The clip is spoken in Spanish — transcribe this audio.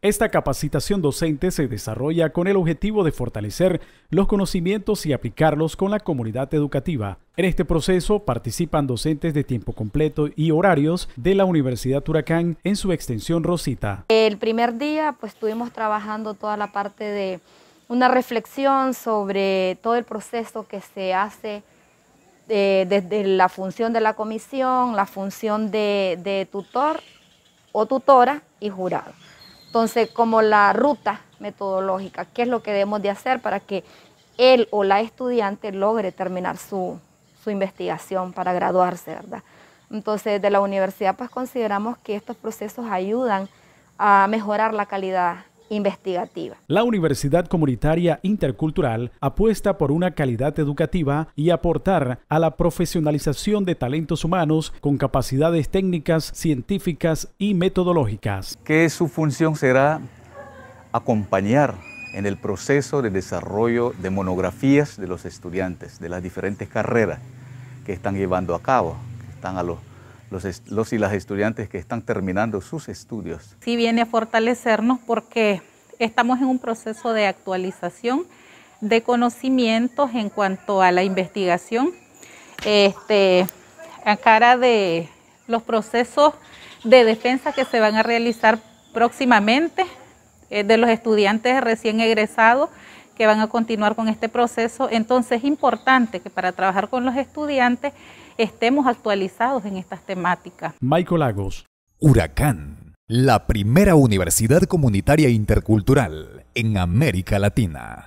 Esta capacitación docente se desarrolla con el objetivo de fortalecer los conocimientos y aplicarlos con la comunidad educativa. En este proceso participan docentes de tiempo completo y horarios de la Universidad Huracán en su extensión Rosita. El primer día pues estuvimos trabajando toda la parte de una reflexión sobre todo el proceso que se hace eh, desde la función de la comisión, la función de tutor o tutora y jurado. Entonces, como la ruta metodológica, qué es lo que debemos de hacer para que él o la estudiante logre terminar su, su investigación para graduarse, ¿verdad? Entonces, de la universidad, pues consideramos que estos procesos ayudan a mejorar la calidad investigativa. La Universidad Comunitaria Intercultural apuesta por una calidad educativa y aportar a la profesionalización de talentos humanos con capacidades técnicas, científicas y metodológicas. Que su función será acompañar en el proceso de desarrollo de monografías de los estudiantes de las diferentes carreras que están llevando a cabo, que están a los los, y las estudiantes que están terminando sus estudios. Sí, viene a fortalecernos porque estamos en un proceso de actualización de conocimientos en cuanto a la investigación, este, a cara de los procesos de defensa que se van a realizar próximamente eh, de los estudiantes recién egresados que van a continuar con este proceso. Entonces es importante que para trabajar con los estudiantes estemos actualizados en estas temáticas. Michael Lagos. Huracán, la primera universidad comunitaria intercultural en América Latina.